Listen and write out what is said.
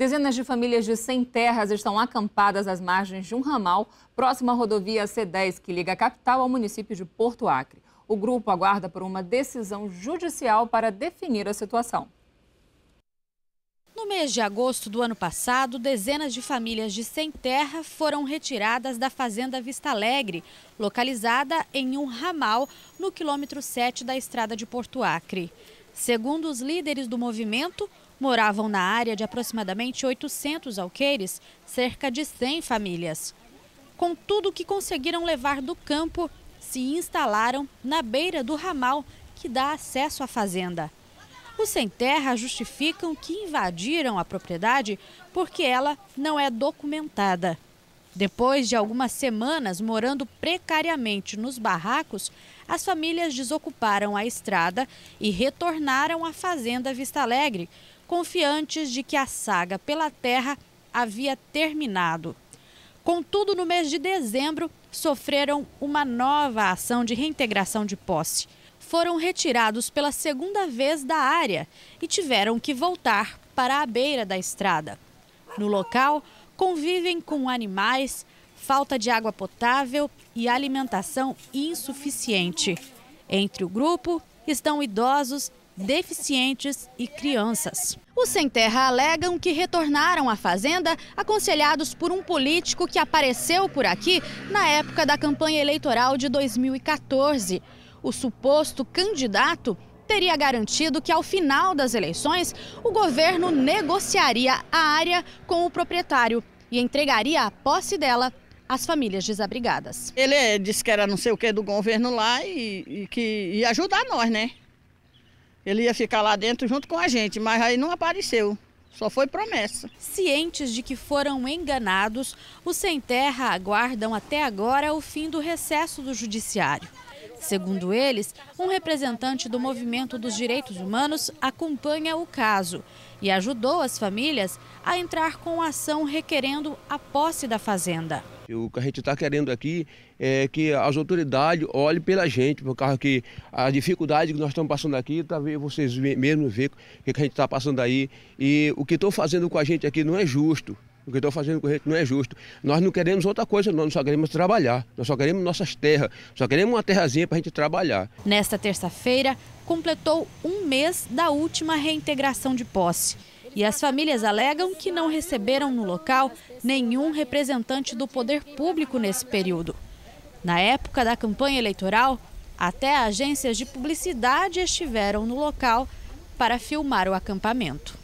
Dezenas de famílias de sem terras estão acampadas às margens de um ramal próximo à rodovia C10, que liga a capital ao município de Porto Acre. O grupo aguarda por uma decisão judicial para definir a situação. No mês de agosto do ano passado, dezenas de famílias de sem terra foram retiradas da fazenda Vista Alegre, localizada em um ramal no quilômetro 7 da estrada de Porto Acre. Segundo os líderes do movimento, Moravam na área de aproximadamente 800 alqueires, cerca de 100 famílias. Com tudo que conseguiram levar do campo, se instalaram na beira do ramal que dá acesso à fazenda. Os sem terra justificam que invadiram a propriedade porque ela não é documentada. Depois de algumas semanas morando precariamente nos barracos, as famílias desocuparam a estrada e retornaram à fazenda Vista Alegre, confiantes de que a saga pela terra havia terminado. Contudo, no mês de dezembro, sofreram uma nova ação de reintegração de posse. Foram retirados pela segunda vez da área e tiveram que voltar para a beira da estrada. No local, convivem com animais, falta de água potável e alimentação insuficiente. Entre o grupo estão idosos, deficientes e crianças. Os sem terra alegam que retornaram à fazenda aconselhados por um político que apareceu por aqui na época da campanha eleitoral de 2014. O suposto candidato teria garantido que ao final das eleições o governo negociaria a área com o proprietário e entregaria a posse dela às famílias desabrigadas. Ele é, disse que era não sei o que do governo lá e, e que ia ajudar nós, né? Ele ia ficar lá dentro junto com a gente, mas aí não apareceu. Só foi promessa. Cientes de que foram enganados, os sem terra aguardam até agora o fim do recesso do judiciário. Segundo eles, um representante do movimento dos direitos humanos acompanha o caso e ajudou as famílias a entrar com ação requerendo a posse da fazenda. O que a gente está querendo aqui é que as autoridades olhem pela gente, por causa que a dificuldade que nós estamos passando aqui, tá, vocês mesmos ver o que a gente está passando aí. E o que estão fazendo com a gente aqui não é justo. O que estão fazendo com a gente não é justo. Nós não queremos outra coisa, nós só queremos trabalhar. Nós só queremos nossas terras, só queremos uma terrazinha para a gente trabalhar. Nesta terça-feira, completou um mês da última reintegração de posse. E as famílias alegam que não receberam no local nenhum representante do poder público nesse período. Na época da campanha eleitoral, até agências de publicidade estiveram no local para filmar o acampamento.